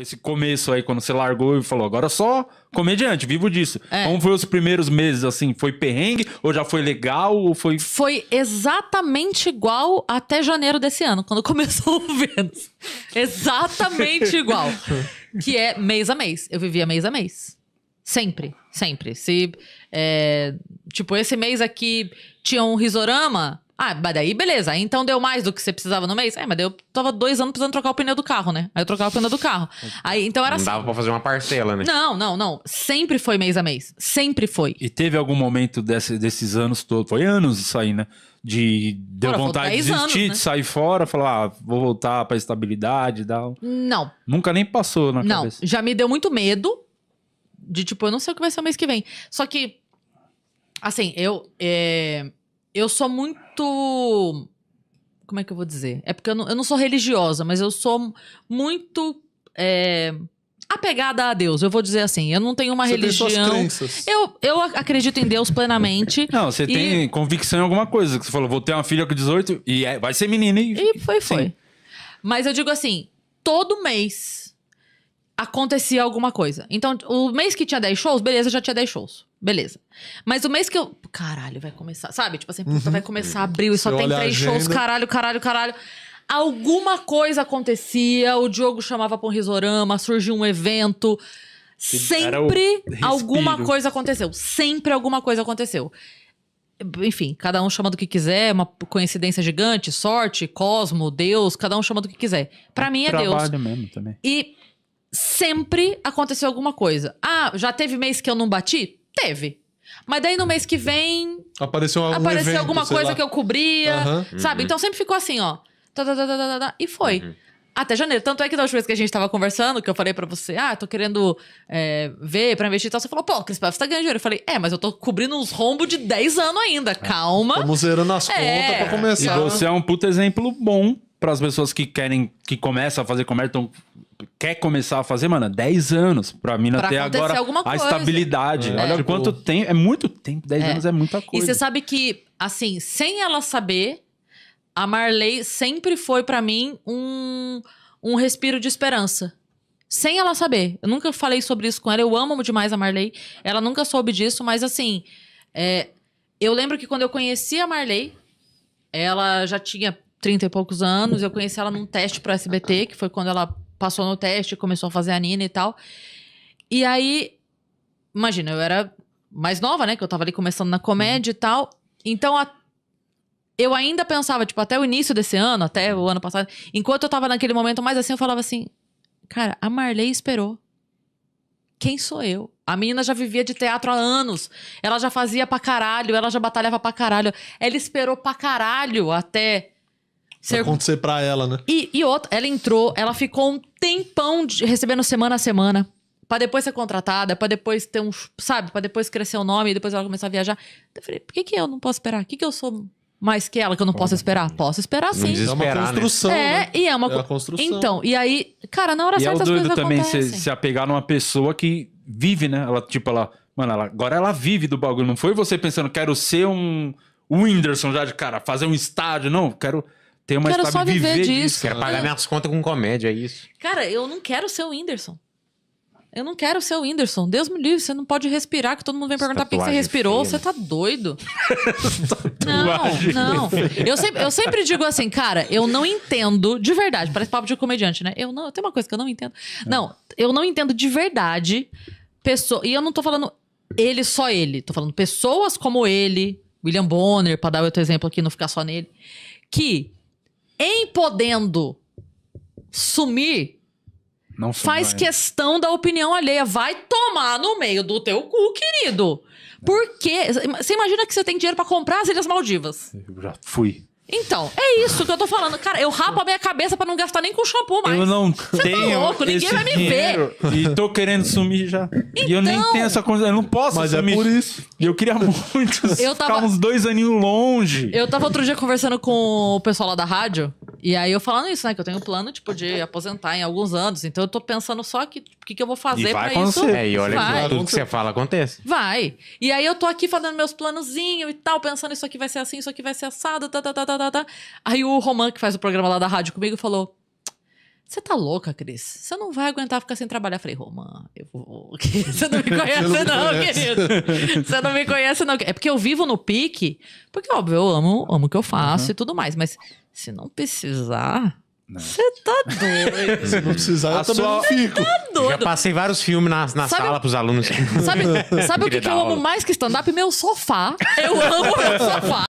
esse começo aí, quando você largou e falou, agora só comediante, vivo disso. É. Como foi os primeiros meses, assim? Foi perrengue? Ou já foi legal? Ou foi... Foi exatamente igual até janeiro desse ano, quando começou o Vênus. Exatamente igual. que é mês a mês. Eu vivia mês a mês. Sempre, sempre. Se, é, tipo, esse mês aqui tinha um risorama ah, mas daí beleza. então deu mais do que você precisava no mês? É, mas daí eu tava dois anos precisando trocar o pneu do carro, né? Aí eu trocava o pneu do carro. Aí então era Não assim. dava pra fazer uma parcela, né? Não, não, não. Sempre foi mês a mês. Sempre foi. E teve algum momento desse- desses anos todos, foi anos isso aí, né? De deu vontade de 10 anos, desistir, né? de sair fora, falar, ah, vou voltar pra estabilidade e tal. Não, Nunca nem passou na não. cabeça. Já me deu muito medo de, tipo, eu não sei o que vai ser o mês que vem. Só que, assim, eu. é, eu sou muito. Como é que eu vou dizer? É porque eu não, eu não sou religiosa, mas eu sou muito. É, apegada a Deus, eu vou dizer assim. Eu não tenho uma você religião. eu, eu acredito em Deus plenamente. Não, você e... tem convicção em alguma coisa. Que você falou, vou ter uma filha com 18 e é, vai ser menina. E, e foi, foi. Sim. Mas eu digo assim: todo mês acontecia alguma coisa. Então, o mês que tinha 10 shows, beleza, já tinha 10 shows. Beleza. Mas o mês que eu. Caralho, vai começar. Sabe? Tipo assim, puta, uhum. vai começar abril e só tem 3 três shows, caralho, caralho, caralho. Alguma coisa acontecia, o Diogo chamava pra um risorama, surgiu um evento. Sempre alguma coisa aconteceu. Sempre alguma coisa aconteceu. Enfim, cada um chama do que quiser, uma coincidência gigante, sorte, cosmo, Deus, cada um chama do que quiser. Pra mim é Deus. Trabalho mesmo também. E sempre aconteceu alguma coisa. Ah, já teve mês que eu não bati? Teve. Mas daí no mês que vem. Apareceu, algum apareceu evento, alguma coisa lá. que eu cobria, uhum. sabe? Uhum. Então sempre ficou assim, ó. Tá tá tá, tá, tá, tá, e foi. Uhum. Até janeiro. Tanto é que da última vez que a gente tava conversando, que eu falei para você, ah, tô querendo é, ver pra investir e tal, você falou, pô, Cris Paiva, você tá ganhando dinheiro. Eu falei, é, mas eu tô cobrindo uns rombos de 10 anos ainda, é. calma. Estamos zerando as é. contas pra começar. E você é um puta exemplo bom para as pessoas que querem, que começam a fazer comércio, estão quer começar a fazer, mano, 10 anos pra mina pra ter agora a estabilidade. É. Olha é, tipo... quanto tempo, é muito tempo, 10 é. anos é muita coisa. E você sabe que, assim, sem ela saber, a Marley sempre foi para mim um, um respiro de esperança. Sem ela saber. Eu nunca falei sobre isso com ela, eu amo demais a Marley. Ela nunca soube disso, mas assim, é, eu lembro que quando eu conheci a Marley, ela já tinha 30 e poucos anos. Eu conheci ela num teste pro SBT, que foi quando ela passou no teste, começou a fazer a Nina e tal. E aí, imagina, eu era mais nova, né? Que eu tava ali começando na comédia uhum. e tal. Então, a, eu ainda pensava, tipo, até o início desse ano, até o ano passado, enquanto eu tava naquele momento mais assim, eu falava assim: cara, a Marley esperou. Quem sou eu? A menina já vivia de teatro há anos. Ela já fazia pra caralho, ela já batalhava pra caralho. Ela esperou pra caralho até Ser... Acontecer pra ela, né? E, e outra, ela entrou, ela ficou um tempão de, recebendo semana a semana. Pra depois ser contratada, pra depois ter um. Sabe? Pra depois crescer o nome e depois ela começar a viajar. Eu falei, por que, que eu não posso esperar? O que, que eu sou mais que ela que eu não posso esperar? Posso esperar sim. Não é uma né? construção. É, né? É, e é uma, é uma construção. Então, e aí, cara, na hora e é certa é as coisas também acontecem. também se, se apegar numa pessoa que vive, né? Ela, tipo, ela. Mano, ela, agora ela vive do bagulho. Não foi você pensando, quero ser um. Whindersson já de cara, fazer um estádio. Não, quero ter uma quero só viver, viver disso. disso. Quero é. pagar minhas contas com comédia, é isso. Cara, eu não quero ser o Whindersson. Eu não quero ser o Whindersson. Deus me livre, você não pode respirar, que todo mundo vem perguntar por que você respirou. Você tá doido. não, não. Eu sempre, eu sempre digo assim, cara, eu não entendo de verdade. Parece papo de comediante, né? Eu não. Tem uma coisa que eu não entendo. É. Não, eu não entendo de verdade pessoa. E eu não tô falando ele só ele. Tô falando pessoas como ele, William Bonner, pra dar outro exemplo aqui, não ficar só nele. Que em podendo sumir, não faz questão da opinião alheia. Vai tomar no meio do teu cu, querido. Por quê? Você imagina que você tem dinheiro para comprar as Ilhas Maldivas. Eu já fui. Então, é isso que eu tô falando. Cara, eu rapo a minha cabeça pra não gastar nem com shampoo mais. Eu não Você tá tenho. Tá louco, ninguém vai me ver. E tô querendo sumir já. Então, e eu nem então- tenho essa coisa. Eu não posso mas é sumir. É por isso. E eu queria muito eu tava, ficar uns dois aninhos longe. Eu tava outro dia conversando com o pessoal lá da rádio. E aí eu falando isso, né? Que eu tenho um plano, tipo, de aposentar em alguns anos. Então eu tô pensando só que o que, que eu vou fazer pra isso. É, e olha vai. tudo que você fala acontece. Vai. E aí eu tô aqui fazendo meus planozinhos e tal, pensando isso aqui vai ser assim, isso aqui vai ser assado, tá, tá, tá, tá, tá. tá. Aí o Roman, que faz o programa lá da rádio comigo, falou... Você tá louca, Cris? Você não vai aguentar ficar sem trabalhar. Eu falei, Romã, eu vou. Você não me conhece, não, não conhece. querido. Você não me conhece, não. É porque eu vivo no pique, porque, óbvio, eu amo, amo o que eu faço uhum. e tudo mais. Mas se não precisar. Você tá doido. Se não precisar, eu também sua... fico. Tá doido. Já passei vários filmes na, na sabe, sala pros alunos. Sabe, sabe o que, que eu amo mais que stand-up? Meu sofá. Eu amo meu sofá.